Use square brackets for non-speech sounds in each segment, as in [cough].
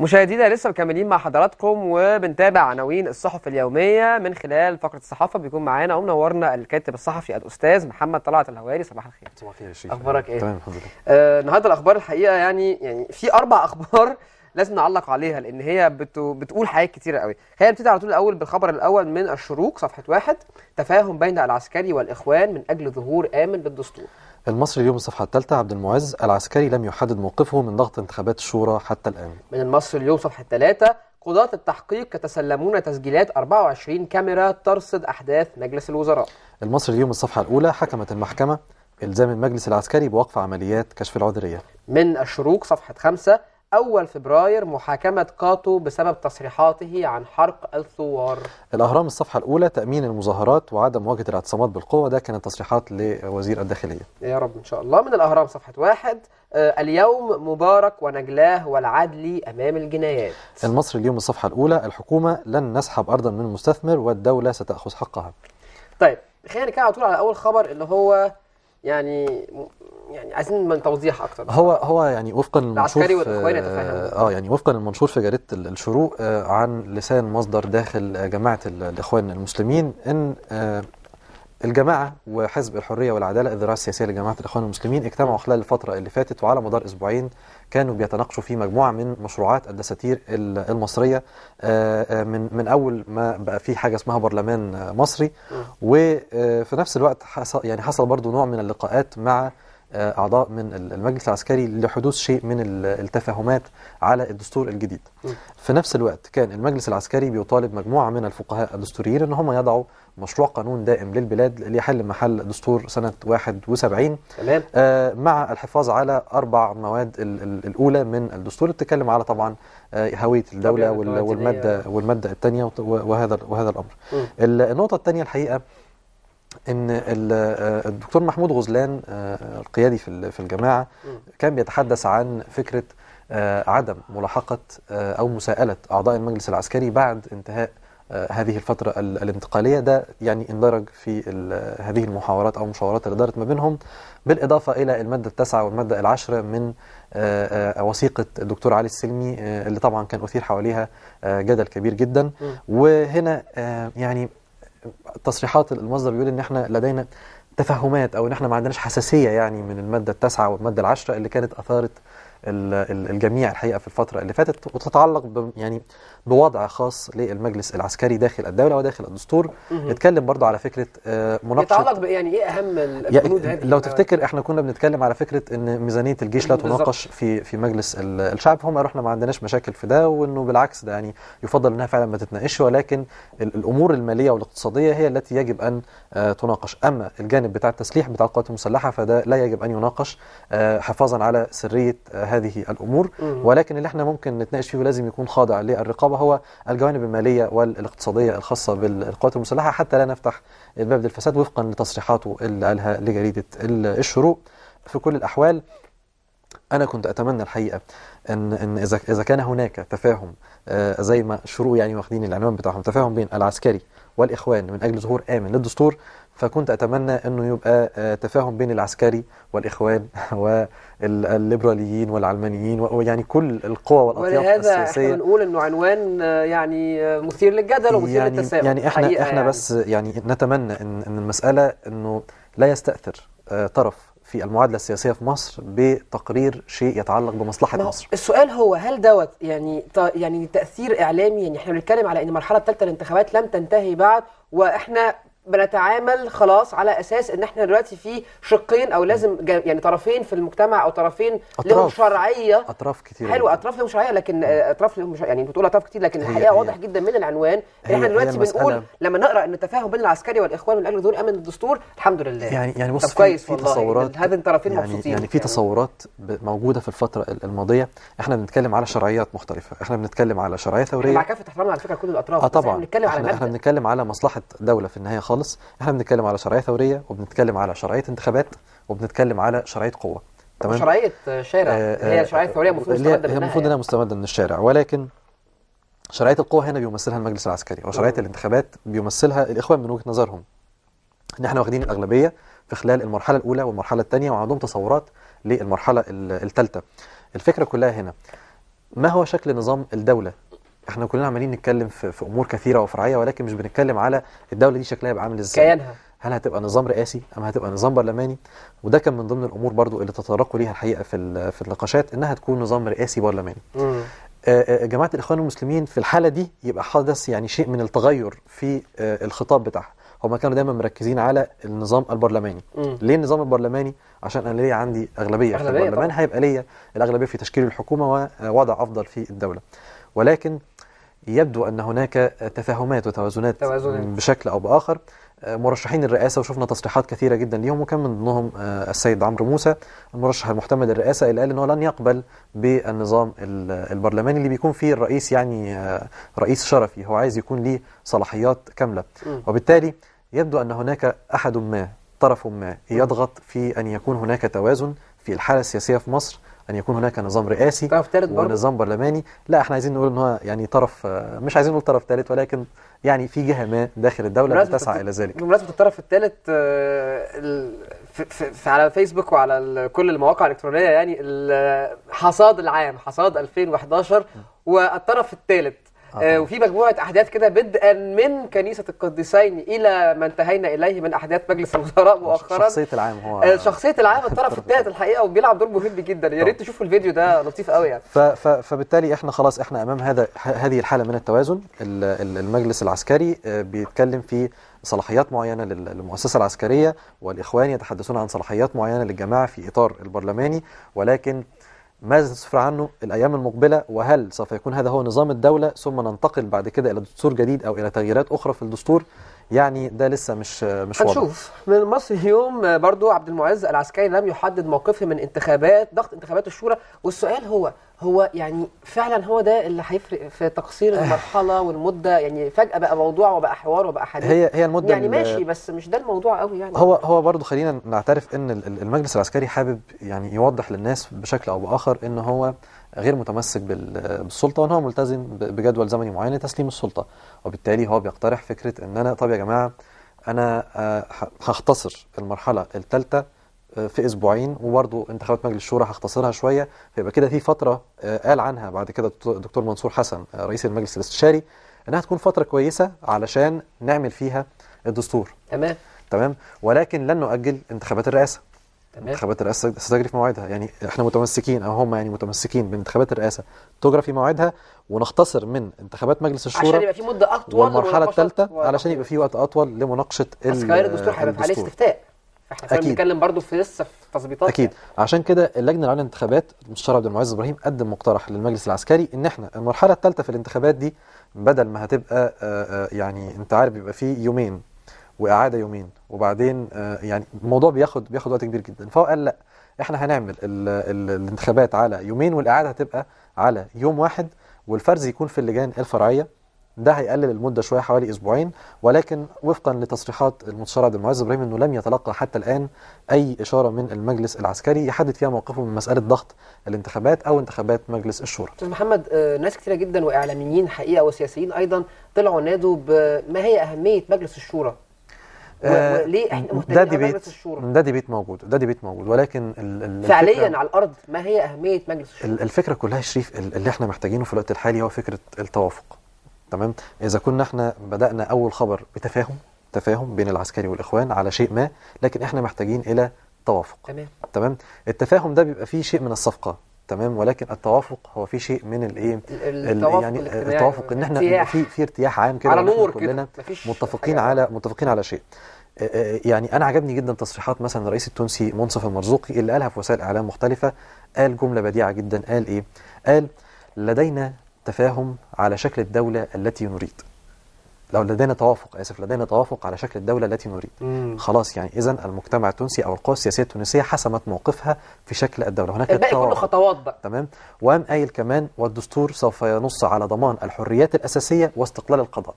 مشاهدينا لسه مكملين مع حضراتكم وبنتابع عناوين الصحف اليوميه من خلال فقره الصحافه بيكون معانا ومنورنا الكاتب الصحفي الاستاذ محمد طلعت الهواري صباح الخير. صباح الخير يا شيخ. اخبارك ايه؟ تمام حضرتك. آه النهارده الاخبار الحقيقه يعني يعني في اربع [laughs] اخبار لازم نعلق عليها لان هي بتو بتقول حاجات كتيره قوي. خلينا نبتدي على طول الاول بالخبر الاول من الشروق صفحه واحد تفاهم بين العسكري والاخوان من اجل ظهور امن بالدستور. المصري اليوم الصفحة الثالثة عبد المعز العسكري لم يحدد موقفه من ضغط انتخابات الشورى حتى الآن من المصري اليوم صفحة الثلاثة قضاة التحقيق يتسلمون تسجيلات 24 كاميرا ترصد أحداث مجلس الوزراء المصري اليوم الصفحة الأولى حكمت المحكمة إلزام المجلس العسكري بوقف عمليات كشف العذرية من الشروق صفحة خمسة أول فبراير محاكمة كاتو بسبب تصريحاته عن حرق الثوار الأهرام الصفحة الأولى تأمين المظاهرات وعدم مواجهة الاعتصامات بالقوة ده كانت تصريحات لوزير الداخلية يا رب إن شاء الله من الأهرام صفحة واحد آه، اليوم مبارك ونجلاه والعدل أمام الجنايات المصري اليوم الصفحة الأولى الحكومة لن نسحب أرضا من المستثمر والدولة ستأخذ حقها طيب خلينا نتكلم على طول على أول خبر اللي هو يعني يعني عايزين من توضيح اكتر هو هو يعني وفقا للمنشور اه يعني وفقا للمنشور في جريده الشروق آه، عن لسان مصدر داخل آه، جماعه الاخوان المسلمين ان آه، الجماعة وحزب الحرية والعدالة الذراع السياسية لجماعة الإخوان المسلمين اجتمعوا خلال الفترة اللي فاتت وعلى مدار أسبوعين كانوا بيتناقشوا في مجموعة من مشروعات الدساتير المصرية آه، آه، من من أول ما بقى في حاجة اسمها برلمان مصري وفي نفس الوقت حصل يعني حصل برضو نوع من اللقاءات مع آه، أعضاء من المجلس العسكري لحدوث شيء من التفاهمات على الدستور الجديد في نفس الوقت كان المجلس العسكري بيطالب مجموعة من الفقهاء الدستوريين أن هم يضعوا مشروع قانون دائم للبلاد ليحل محل دستور سنة 71 تمام. آه مع الحفاظ على أربع مواد الـ الـ الأولى من الدستور بتتكلم على طبعا آه، هوية الدولة وال والمادة والمادة الثانية وهذا وهذا الأمر م. النقطة الثانية الحقيقة ان آه، الدكتور محمود غزلان آه، القيادي في الجماعه كان بيتحدث عن فكره عدم ملاحقه او مساءله اعضاء المجلس العسكري بعد انتهاء آه، هذه الفترة الانتقالية ده يعني اندرج في هذه المحاورات أو مشاورات اللي دارت ما بينهم بالإضافة إلى المادة التاسعة والمادة العاشرة من آه، آه، وثيقة الدكتور علي السلمي اللي طبعا كان أثير حواليها جدل كبير جدا وهنا يعني تصريحات المصدر بيقول إن احنا لدينا تفهمات أو إن احنا ما عندناش حساسية يعني من المادة التاسعة والمادة العاشرة اللي كانت أثارت الجميع الحقيقه في الفتره اللي فاتت وتتعلق يعني بوضع خاص للمجلس العسكري داخل الدوله وداخل الدستور اتكلم برضه على فكره آه، مناقشه يتعلق يعني ايه اهم البنود يعني هذه لو تفتكر احنا كنا بنتكلم على فكره ان ميزانيه الجيش لا تناقش في في مجلس الشعب هم قالوا احنا ما عندناش مشاكل في ده وانه بالعكس ده يعني يفضل انها فعلا ما تتناقش ولكن الامور الماليه والاقتصاديه هي التي يجب ان آه، تناقش اما الجانب بتاع التسليح بتاع القوات المسلحه فده لا يجب ان يناقش آه، حفاظا على سريه هذه الامور ولكن اللي احنا ممكن نتناقش فيه ولازم يكون خاضع للرقابه وهو الجوانب المالية والاقتصادية الخاصة بالقوات المسلحة حتى لا نفتح الباب للفساد وفقا لتصريحاته اللي قالها لجريدة الشروق في كل الأحوال أنا كنت أتمنى الحقيقة أن أن إذا إذا كان هناك تفاهم آه، زي ما شروق يعني واخدين العنوان بتاعهم تفاهم بين العسكري والإخوان من أجل ظهور آمن للدستور فكنت أتمنى أنه يبقى آه، تفاهم بين العسكري والإخوان [laughs] والليبراليين والعلمانيين ويعني كل القوى والأطياف السياسية ولهذا احنا بنقول أنه عنوان آه، يعني آه، مثير للجدل يعني ومثير يعني للتساؤل يعني احنا, احنا يعني. بس يعني نتمنى أن, إن المسألة أنه لا يستأثر طرف في المعادلة السياسية في مصر بتقرير شيء يتعلق بمصلحة مصر السؤال هو هل دوت يعني يعني تأثير إعلامي يعني احنا بنتكلم على أن المرحلة الثالثة للانتخابات لم تنتهي بعد واحنا بنتعامل خلاص على اساس ان احنا دلوقتي في شقين او لازم يعني طرفين في المجتمع او طرفين لهم شرعيه اطراف كتير حلو اطراف لهم شرعيه لكن اطراف لهم شرعية يعني بتقول اطراف كتير لكن الحقيقه واضح جدا من العنوان ان احنا دلوقتي بنقول لما نقرا ان التفاهم بين العسكري والاخوان من اجل ظهور امن الدستور الحمد لله يعني يعني بص في, في تصورات هذين الطرفين يعني مبسوطين يعني في تصورات موجوده في الفتره الماضيه احنا بنتكلم على شرعيات مختلفه احنا بنتكلم على شرعيه ثوريه مع كافه احترامنا على فكره كل الاطراف اه طبعا احنا بنتكلم على احنا بنتكلم على مصلحه دوله في النهايه خالص احنا بنتكلم على شرعيه ثوريه وبنتكلم على شرعيه انتخابات وبنتكلم على شرعيه قوه تمام شرعيه شارع آه، هي آه، شرعيه ثوريه المفروض مستمده هي المفروض انها مستمده من الشارع ولكن شرعيه القوه هنا بيمثلها المجلس العسكري وشرعيه الانتخابات بيمثلها الاخوان من وجهه نظرهم ان احنا واخدين الاغلبيه في خلال المرحله الاولى والمرحله الثانيه وعندهم تصورات للمرحله الثالثه الفكره كلها هنا ما هو شكل نظام الدوله احنا كلنا عمالين نتكلم في, في امور كثيره وفرعيه ولكن مش بنتكلم على الدوله دي شكلها يبقى عامل ازاي كيانها هل هتبقى نظام رئاسي ام هتبقى نظام برلماني وده كان من ضمن الامور برضو اللي تطرقوا ليها الحقيقه في في النقاشات انها تكون نظام رئاسي برلماني آه، آه، آه، جماعه الاخوان المسلمين في الحاله دي يبقى حدث يعني شيء من التغير في الخطاب بتاعها هما كانوا دايما مركزين على النظام البرلماني مم. ليه النظام البرلماني عشان انا ليا عندي اغلبيه, أغلبية في البرلمان هيبقى ليا الاغلبيه في تشكيل الحكومه ووضع افضل في الدوله ولكن يبدو أن هناك تفاهمات وتوازنات توازنات. بشكل أو بآخر مرشحين الرئاسة وشفنا تصريحات كثيرة جدا ليهم وكان من ضمنهم آه، السيد عمرو موسى المرشح المحتمل للرئاسة اللي قال أنه لن يقبل بالنظام البرلماني اللي بيكون فيه الرئيس يعني آه، رئيس شرفي هو عايز يكون ليه صلاحيات كاملة وبالتالي يبدو أن هناك أحد ما طرف ما يضغط في أن يكون هناك توازن في الحالة السياسية في مصر ان يكون هناك نظام رئاسي طرف ثالث ونظام برلماني لا احنا عايزين نقول ان هو يعني طرف مش عايزين نقول طرف ثالث ولكن يعني في جهه ما داخل الدوله تسعى الى ذلك بمناسبه الطرف الثالث آه، في على فيسبوك وعلى كل المواقع الالكترونيه يعني الحصاد العام حصاد 2011 والطرف الثالث آه. آه وفي مجموعه احداث كده بدءا من كنيسه القديسين الى ما انتهينا اليه من احداث مجلس الوزراء مؤخرا شخصيه العام هو آه شخصيه العام الطرف الثالث الحقيقه وبيلعب دور مهم جدا يا ريت تشوفوا الفيديو ده لطيف قوي يعني فبالتالي احنا خلاص احنا امام هذا هذه الحاله من التوازن المجلس العسكري آه، بيتكلم في صلاحيات معينه للمؤسسه العسكريه والاخوان يتحدثون عن صلاحيات معينه للجماعه في اطار البرلماني ولكن ماذا تصفر عنه الأيام المقبلة وهل سوف يكون هذا هو نظام الدولة ثم ننتقل بعد كده إلى دستور جديد أو إلى تغييرات أخرى في الدستور يعني ده لسه مش مش واضح هنشوف من مصر يوم برضو عبد المعز العسكري لم يحدد موقفه من انتخابات ضغط انتخابات الشورى والسؤال هو هو يعني فعلا هو ده اللي هيفرق في تقصير آه. المرحله والمده يعني فجاه بقى موضوع وبقى حوار وبقى حديث هي هي المده يعني ماشي بس مش ده الموضوع قوي يعني هو هو برضه خلينا نعترف ان المجلس العسكري حابب يعني يوضح للناس بشكل او باخر ان هو غير متمسك بالسلطه وان هو ملتزم بجدول زمني معين لتسليم السلطه وبالتالي هو بيقترح فكره ان انا طب يا جماعه انا آه، هختصر المرحله الثالثه في اسبوعين وبرضه انتخابات مجلس الشورى هختصرها شويه فيبقى كده في فتره آه، قال عنها بعد كده الدكتور منصور حسن آه، رئيس المجلس الاستشاري انها تكون فتره كويسه علشان نعمل فيها الدستور تمام تمام ولكن لن نؤجل انتخابات الرئاسه تمام انتخابات الرئاسه ستجري في موعدها يعني احنا متمسكين او هم يعني متمسكين بانتخابات الرئاسه تجرى في موعدها ونختصر من انتخابات مجلس الشورى عشان يبقى في مده اطول والمرحله الثالثه علشان يبقى في وقت اطول لمناقشه بس الدستور الدستور هيبقى عليه استفتاء فاحنا كنا بنتكلم برضه في لسه في تظبيطات اكيد يعني. عشان كده اللجنه العليا للانتخابات المستشار عبد المعز ابراهيم قدم مقترح للمجلس العسكري ان احنا المرحله الثالثه في الانتخابات دي بدل ما هتبقى آه، آه، يعني انت عارف بيبقى في يومين واعاده يومين وبعدين آه، يعني الموضوع بياخد بياخد وقت كبير جدا فهو قال لا احنا هنعمل الـ الـ الانتخابات على يومين والاعاده هتبقى على يوم واحد والفرز يكون في اللجان الفرعيه ده هيقلل المدة شوية حوالي أسبوعين ولكن وفقا لتصريحات المتشرع عبد المعز إبراهيم أنه لم يتلقى حتى الآن أي إشارة من المجلس العسكري يحدد فيها موقفه من مسألة ضغط الانتخابات أو انتخابات مجلس الشورى. أستاذ محمد آه، ناس كثيرة جدا وإعلاميين حقيقة وسياسيين أيضا طلعوا نادوا بما هي أهمية مجلس الشورى آه، وليه احنا ده ديبيت ده ديبيت موجود ده ديبيت موجود ولكن فعليا على الارض ما هي اهميه مجلس الشورى الفكره كلها يا شريف اللي احنا محتاجينه في الوقت الحالي هو فكره التوافق تمام اذا كنا احنا بدانا اول خبر بتفاهم تفاهم بين العسكري والاخوان على شيء ما لكن احنا محتاجين الى توافق تمام تمام التفاهم ده بيبقى فيه شيء من الصفقه تمام ولكن التوافق هو في شيء من الايه التوافق يعني آه، التوافق ان احنا في في ارتياح عام كده على نور كلنا متفقين على متفقين على شيء آه، آه، يعني انا عجبني جدا تصريحات مثلا الرئيس التونسي منصف المرزوقي اللي قالها في وسائل اعلام مختلفه قال جمله بديعه جدا قال ايه قال لدينا تفاهم على شكل الدولة التي نريد لو لدينا توافق اسف لدينا توافق على شكل الدوله التي نريد مم. خلاص يعني اذا المجتمع التونسي او القوى السياسيه التونسيه حسمت موقفها في شكل الدوله هناك الباقي كله خطوات بقى تمام وقام قايل كمان والدستور سوف ينص على ضمان الحريات الاساسيه واستقلال القضاء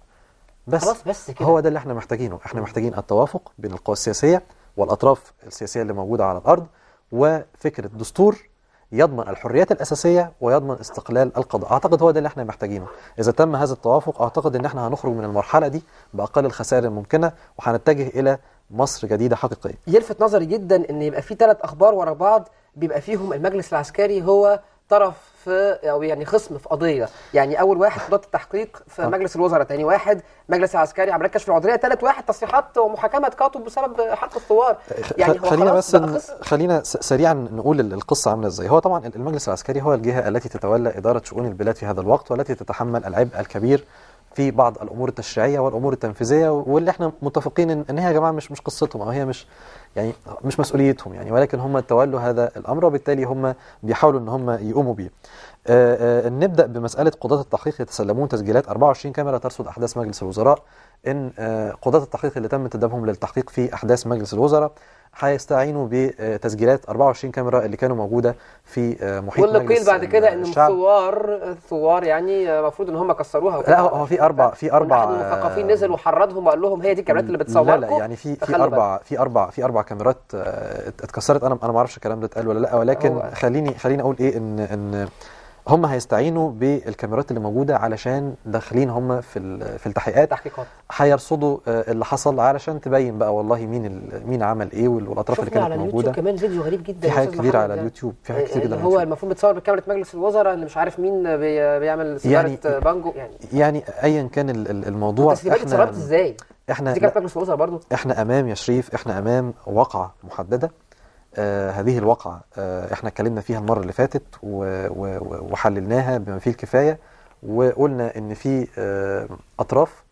بس خلاص بس كده هو ده اللي احنا محتاجينه احنا محتاجين التوافق بين القوى السياسيه والاطراف السياسيه اللي موجوده على الارض وفكره دستور يضمن الحريات الاساسيه ويضمن استقلال القضاء اعتقد هو ده اللي احنا محتاجينه اذا تم هذا التوافق اعتقد ان احنا هنخرج من المرحله دي باقل الخسائر الممكنه وهنتجه الى مصر جديده حقيقيه يلفت نظري جدا ان يبقى في ثلاث اخبار ورا بعض بيبقى فيهم المجلس العسكري هو طرف في او يعني خصم في قضيه يعني اول واحد قضاة التحقيق في آه. مجلس الوزراء ثاني واحد مجلس عسكري عمليات كشف العذريه ثالث واحد تصريحات ومحاكمه كاتب بسبب حرق الثوار يعني هو خلينا بس خلينا سريعا نقول القصه عامله ازاي هو طبعا المجلس العسكري هو الجهه التي تتولى اداره شؤون البلاد في هذا الوقت والتي تتحمل العبء الكبير في بعض الامور التشريعيه والامور التنفيذيه واللي احنا متفقين ان هي يا جماعه مش مش قصتهم او هي مش يعني مش مسؤوليتهم يعني ولكن هم تولوا هذا الأمر وبالتالي هم بيحاولوا أن هم يقوموا بيه آه، آه، نبدأ بمسألة قضاة التحقيق يتسلمون تسجيلات 24 كاميرا ترصد أحداث مجلس الوزراء إن آه، قضاة التحقيق اللي تم انتدابهم للتحقيق في أحداث مجلس الوزراء هيستعينوا بتسجيلات 24 كاميرا اللي كانوا موجوده في آه، محيط واللي قيل بعد كده ان الثوار الثوار يعني المفروض ان هم كسروها لا هو في اربع في اربع من المثقفين آه، نزل وحرضهم وقال لهم هي دي الكاميرات اللي بتصوركم لا لا يعني في في اربع في اربع في اربع كاميرات آه، اتكسرت انا انا ما اعرفش الكلام ده اتقال ولا لا ولكن خليني خليني اقول ايه ان ان هم هيستعينوا بالكاميرات اللي موجوده علشان داخلين هم في في التحقيقات تحقيقات هيرصدوا آه، اللي حصل علشان تبين بقى والله مين مين عمل ايه والاطراف اللي كانت موجوده كمان فيديو غريب جدا في حاجات كتير على اليوتيوب في حاجات آه، كتير جدا آه، هو المفروض متصور بكاميرا مجلس الوزراء اللي مش عارف مين بيعمل يعني سيجاره يعني بانجو يعني يعني ايا كان الموضوع دي اتصرفت ازاي؟ احنا دي كانت مجلس الوزراء برضه احنا امام يا شريف احنا امام واقعه محدده آه، هذه الواقعة آه، احنا اتكلمنا فيها المرة اللي فاتت وحللناها بما فيه الكفاية وقلنا ان في آه، اطراف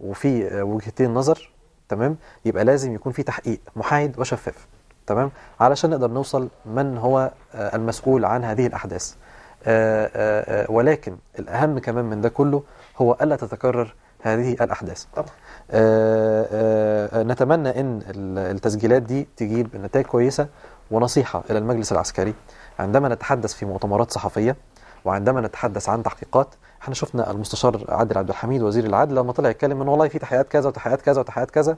وفي وجهتين نظر تمام يبقى لازم يكون في تحقيق محايد وشفاف تمام علشان نقدر نوصل من هو المسؤول عن هذه الاحداث ولكن الاهم كمان من ده كله هو الا تتكرر هذه الأحداث طبعا. آه، آه، آه، نتمنى أن التسجيلات دي تجيب نتائج كويسة ونصيحة إلى المجلس العسكري عندما نتحدث في مؤتمرات صحفية وعندما نتحدث عن تحقيقات احنا شفنا المستشار عادل عبد الحميد وزير العدل لما طلع يتكلم ان والله في تحقيقات كذا وتحقيقات كذا وتحقيقات كذا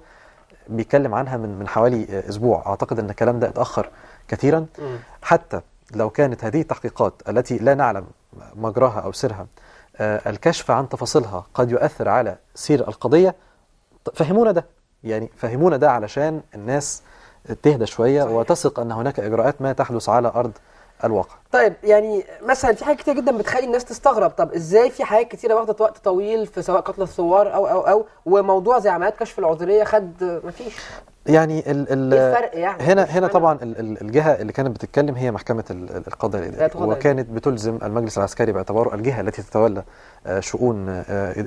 بيتكلم عنها من من حوالي اسبوع اعتقد ان الكلام ده اتاخر كثيرا حتى لو كانت هذه التحقيقات التي لا نعلم مجراها او سرها آه، الكشف عن تفاصيلها قد يؤثر على سير القضية فهمونا ده يعني فهمونا ده علشان الناس تهدى شوية صحيح. وتثق أن هناك إجراءات ما تحدث على أرض الواقع طيب يعني مثلا في حاجات كتير جدا بتخلي الناس تستغرب طب ازاي في حاجات كتيره واخدت وقت طويل في سواء قتل الثوار او او او وموضوع زي عمليات كشف العذريه خد مفيش يعني ال ال يعني، هنا هنا طبعا الجهه اللي كانت بتتكلم هي محكمه القضاء الاداري وكانت بتلزم المجلس العسكري باعتباره الجهه التي تتولى آه، شؤون آه،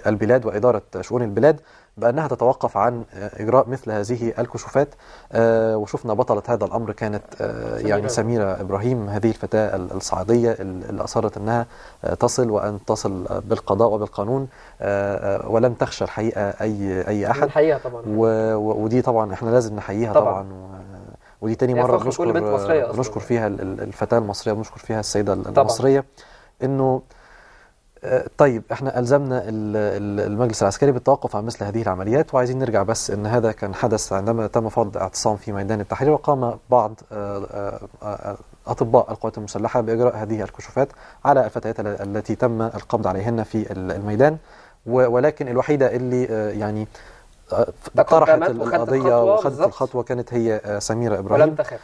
البلاد واداره شؤون البلاد بأنها تتوقف عن إجراء مثل هذه الكشوفات آه، وشفنا بطلة هذا الأمر كانت آه، يعني سميرة إبراهيم هذه الفتاة الصعيدية اللي أصرت أنها آه، تصل وأن تصل بالقضاء وبالقانون ولم تخشى الحقيقة أي أي أحد الحقيقة طبعا ودي طبعا احنا لازم نحييها طبعا, طبعا ودي تاني يعني مرة بنشكر بنشكر فيها الفتاة المصرية بنشكر فيها السيدة المصرية طبعا. إنه طيب احنا الزمنا المجلس العسكري بالتوقف عن مثل هذه العمليات وعايزين نرجع بس ان هذا كان حدث عندما تم فرض اعتصام في ميدان التحرير وقام بعض آه، آه، اطباء القوات المسلحه باجراء هذه الكشوفات على الفتيات التي تم القبض عليهن في الميدان ولكن الوحيده اللي آه، يعني طرحت القضيه وخدت الخطوه كانت هي سميره ابراهيم ولم تخف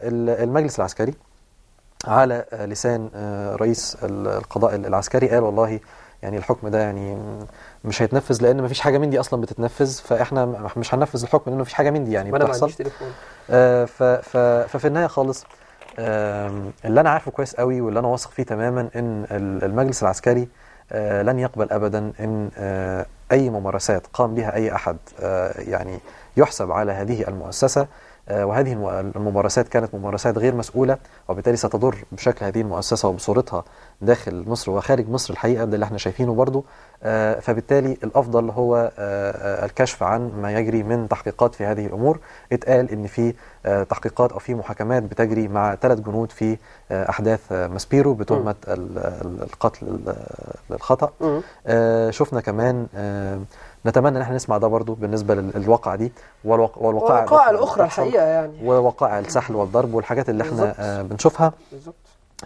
المجلس العسكري على لسان آه، رئيس القضاء العسكري قال والله يعني الحكم ده يعني مش هيتنفذ لان ما فيش حاجه من دي اصلا بتتنفذ فاحنا مش هننفذ الحكم لانه ما فيش حاجه من دي يعني بتحصل ما آه، ف ففي النهايه خالص اللي انا عارفه كويس قوي واللي انا واثق فيه تماما ان المجلس العسكري آه، لن يقبل ابدا ان اي ممارسات قام بها اي احد يعني يحسب على هذه المؤسسه آه، وهذه الممارسات كانت ممارسات غير مسؤولة وبالتالي ستضر بشكل هذه المؤسسة وبصورتها داخل مصر وخارج مصر الحقيقة ده اللي احنا شايفينه برضو آه، فبالتالي الافضل هو آه، آه، الكشف عن ما يجري من تحقيقات في هذه الامور اتقال ان في تحقيقات او في محاكمات بتجري مع ثلاث جنود في احداث ماسبيرو بتهمه القتل الخطا شفنا كمان نتمنى ان احنا نسمع ده برضو بالنسبه للواقعه دي والواقع والوقائع الاخرى الحقيقه يعني والوقائع السحل والضرب والحاجات اللي بالزبط. احنا بنشوفها بالزبط.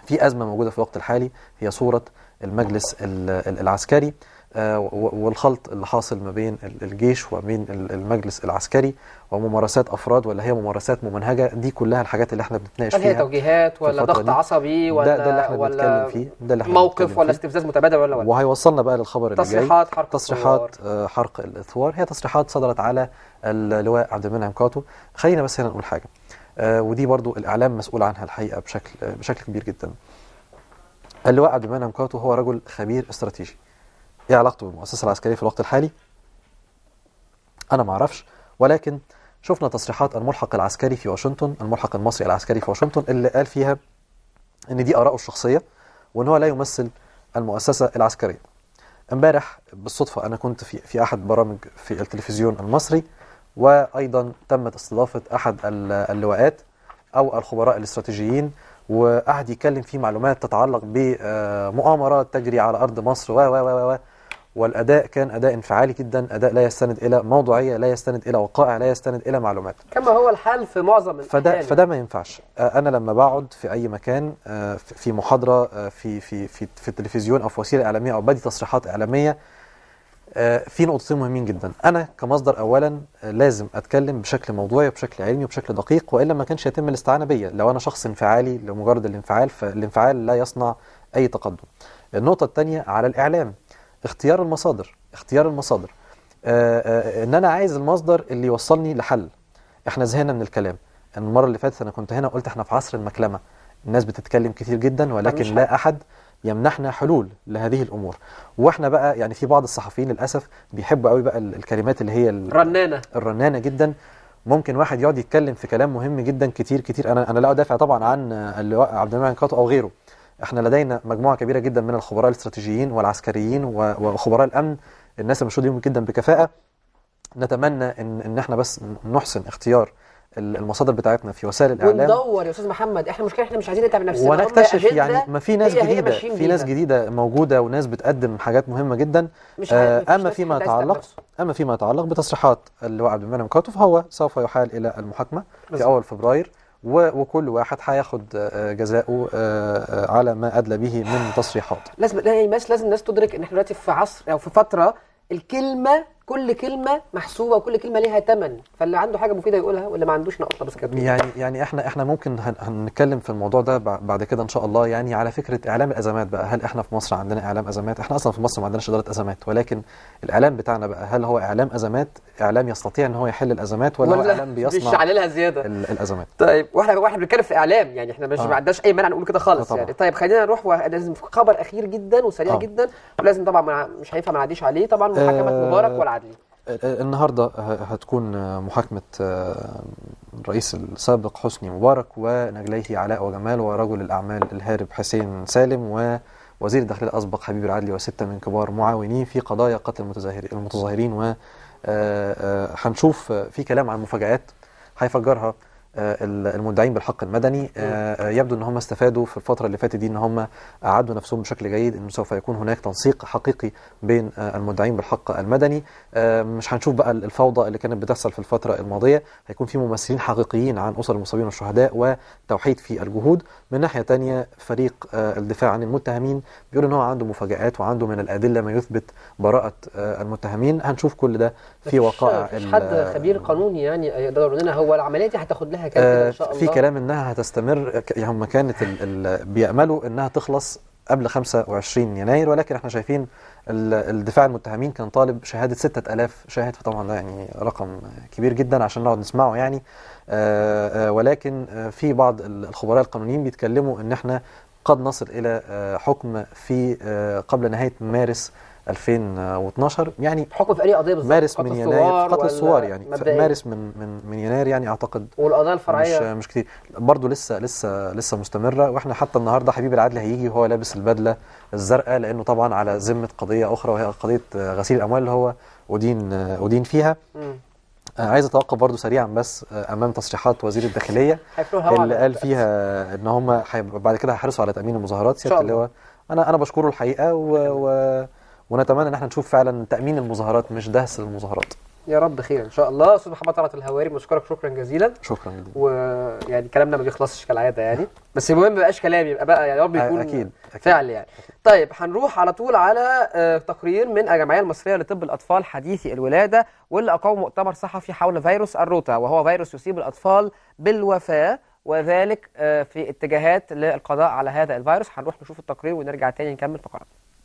في ازمه موجوده في الوقت الحالي هي صوره المجلس العسكري آه، والخلط اللي حاصل ما بين الجيش وبين المجلس العسكري وممارسات افراد ولا هي ممارسات ممنهجه دي كلها الحاجات اللي احنا بنتناقش فيها هل هي توجيهات ولا ضغط عصبي ولا ده, ده اللي احنا ولا فيه ده اللي احنا موقف ولا استفزاز متبادل ولا ولا وهيوصلنا بقى للخبر اللي جاي تصريحات حرق تصريحات آه، حرق الاثوار هي تصريحات صدرت على اللواء عبد المنعم كاتو خلينا بس هنا نقول حاجه آه، ودي برضو الاعلام مسؤول عنها الحقيقه بشكل بشكل كبير جدا اللواء عبد المنعم كاتو هو رجل خبير استراتيجي ايه علاقته بالمؤسسه العسكريه في الوقت الحالي انا ما اعرفش ولكن شفنا تصريحات الملحق العسكري في واشنطن الملحق المصري العسكري في واشنطن اللي قال فيها ان دي اراءه الشخصيه وان هو لا يمثل المؤسسه العسكريه امبارح بالصدفه انا كنت في في احد برامج في التلفزيون المصري وايضا تمت استضافه احد اللواءات او الخبراء الاستراتيجيين وقعد يتكلم في معلومات تتعلق بمؤامرات تجري على ارض مصر و و و و والأداء كان أداء انفعالي جدا أداء لا يستند إلى موضوعية لا يستند إلى وقائع لا يستند إلى معلومات كما هو الحال في معظم فده, فده ما ينفعش أنا لما بقعد في أي مكان في محاضرة في, في, في, في التلفزيون أو في وسيلة إعلامية أو بدي تصريحات إعلامية في نقطتين مهمين جدا أنا كمصدر أولا لازم أتكلم بشكل موضوعي وبشكل علمي وبشكل دقيق وإلا ما كانش يتم الاستعانة بيا لو أنا شخص انفعالي لمجرد الانفعال فالانفعال لا يصنع أي تقدم النقطة الثانية على الإعلام اختيار المصادر اختيار المصادر آه، آه، ان انا عايز المصدر اللي يوصلني لحل احنا زهقنا من الكلام المره اللي فاتت انا كنت هنا قلت احنا في عصر المكلمه الناس بتتكلم كتير جدا ولكن لا احد يمنحنا حلول لهذه الامور واحنا بقى يعني في بعض الصحفيين للاسف بيحبوا قوي بقى الكلمات اللي هي الرنانه الرنانه جدا ممكن واحد يقعد يتكلم في كلام مهم جدا كتير كتير انا انا لا ادافع طبعا عن عبد المنعم كاتو او غيره احنا لدينا مجموعه كبيره جدا من الخبراء الاستراتيجيين والعسكريين وخبراء الامن الناس المشهود جدا بكفاءه نتمنى ان ان احنا بس نحسن اختيار المصادر بتاعتنا في وسائل الاعلام وندور يا استاذ محمد احنا مشكله احنا مش عايزين نتعب نفسنا ونكتشف يعني ما في ناس جديده في ناس جديده موجوده وناس بتقدم حاجات مهمه جدا مش آه اما فيما يتعلق اما فيما يتعلق بتصريحات اللواء عبد المنعم كاتو فهو سوف يحال الى المحاكمه في اول فبراير وكل واحد هياخد آه، جزاؤه آه، آه، على ما ادلى به من تصريحات لازم يعني لازم الناس تدرك ان احنا دلوقتي في عصر او في فتره الكلمه كل كلمه محسوبه وكل كلمه ليها ثمن فاللي عنده حاجه مفيده يقولها واللي ما عندوش نقطه بس كده يعني يعني احنا احنا ممكن هنتكلم في الموضوع ده بعد كده ان شاء الله يعني على فكره اعلام الازمات بقى هل احنا في مصر عندنا اعلام ازمات احنا اصلا في مصر ما عندناش اداره ازمات ولكن الاعلام بتاعنا بقى هل هو اعلام ازمات اعلام يستطيع ان هو يحل الازمات ولا, ولا هو اعلام بيصنع مش عليها زياده الازمات طيب واحنا واحنا بنتكلم في اعلام يعني احنا مش آه. ما عندناش اي مانع نقول كده خالص آه، يعني طيب خلينا نروح لازم خبر اخير جدا وسريع آه. جدا ولازم طبعا مش هينفع ما عليه طبعا آه، محاكمه آه. مبارك والعدل العدلي النهارده هتكون محاكمه الرئيس السابق حسني مبارك ونجليه علاء وجمال ورجل الاعمال الهارب حسين سالم ووزير الداخليه الاسبق حبيب العدلي وسته من كبار معاونين في قضايا قتل المتظاهرين و آه، آه، هنشوف في كلام عن مفاجآت هيفجرها المدعين بالحق المدني آه، آه، يبدو ان هم استفادوا في الفتره اللي فاتت دي ان هم اعدوا نفسهم بشكل جيد انه سوف يكون هناك تنسيق حقيقي بين آه، المدعين بالحق المدني مش هنشوف بقى الفوضى اللي كانت بتحصل في الفتره الماضيه هيكون في ممثلين حقيقيين عن اسر المصابين والشهداء وتوحيد في الجهود من ناحيه تانية فريق الدفاع عن المتهمين بيقول ان هو عنده مفاجات وعنده من الادله ما يثبت براءه المتهمين هنشوف كل ده في وقائع حد خبير قانوني يعني يقدر لنا هو العمليه دي هتاخد لها كده ان آه، شاء الله في كلام انها هتستمر يعني هم كانت الـ الـ بياملوا انها تخلص قبل 25 يناير ولكن احنا شايفين الدفاع المتهمين كان طالب شهادة 6000 شاهد فطبعا ده يعني رقم كبير جدا عشان نقعد نسمعه يعني آه، آه، ولكن في بعض الخبراء القانونيين بيتكلموا ان احنا قد نصل الى حكم في قبل نهاية مارس 2012 يعني حكم في اي قضيه بالظبط مارس من يناير قتل الصور يعني مارس من من من يناير يعني اعتقد والقضايا الفرعيه مش مش كتير برضه لسه لسه لسه مستمره واحنا حتى النهارده حبيب العدل هيجي وهو لابس البدله الزرقاء لانه طبعا على ذمه قضيه اخرى وهي قضيه غسيل الاموال اللي هو ودين ودين فيها م. آه، عايز اتوقف برضه سريعا بس آه، امام تصريحات وزير الداخليه اللي قال فيها ان هم بعد كده هيحرصوا على تامين المظاهرات سياده اللي هو انا انا بشكره الحقيقه و, و ونتمنى ان احنا نشوف فعلا تامين المظاهرات مش دهس للمظاهرات يا رب خير ان شاء الله استاذ محمد طلعت الهواري بشكرك شكرا جزيلا شكرا جدا ويعني كلامنا ما بيخلصش كالعاده يعني بس المهم ما يبقاش كلام يبقى بقى يعني يا رب يكون أكيد. أكيد. فعل يعني أكيد. طيب هنروح على طول على آه، تقرير من الجمعيه المصريه لطب الاطفال حديثي الولاده واللي اقاموا مؤتمر صحفي حول فيروس الروتا وهو فيروس يصيب الاطفال بالوفاه وذلك آه، في اتجاهات للقضاء على هذا الفيروس هنروح نشوف التقرير ونرجع تاني نكمل فقراتنا